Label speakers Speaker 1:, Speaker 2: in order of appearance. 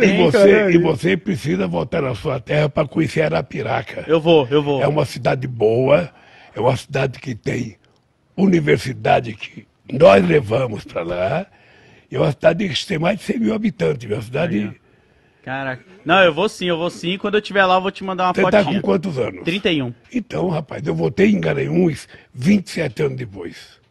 Speaker 1: E você, e você
Speaker 2: precisa voltar na sua terra para conhecer Arapiraca. Eu vou, eu vou. É uma cidade boa, é uma cidade que tem universidade que nós levamos para lá. E é uma cidade que tem mais de 100 mil habitantes. É uma cidade.
Speaker 3: Caraca. Não, eu vou sim, eu vou sim. Quando eu estiver lá, eu vou te mandar uma tá fotinha. Você está com quantos anos? 31.
Speaker 2: Então, rapaz, eu voltei em Garanhuns 27 anos depois.